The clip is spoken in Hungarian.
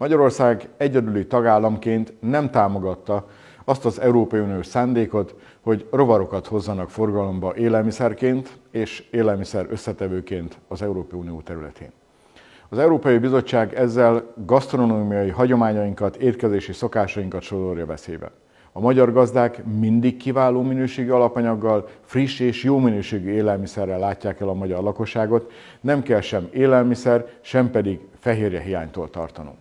Magyarország egyedüli tagállamként nem támogatta azt az Európai Uniós szándékot, hogy rovarokat hozzanak forgalomba élelmiszerként és élelmiszer összetevőként az Európai Unió területén. Az Európai Bizottság ezzel gasztronómiai hagyományainkat, étkezési szokásainkat sodorja veszélybe. A magyar gazdák mindig kiváló minőségű alapanyaggal, friss és jó minőségű élelmiszerrel látják el a magyar lakosságot, nem kell sem élelmiszer, sem pedig fehérje hiánytól tartanunk.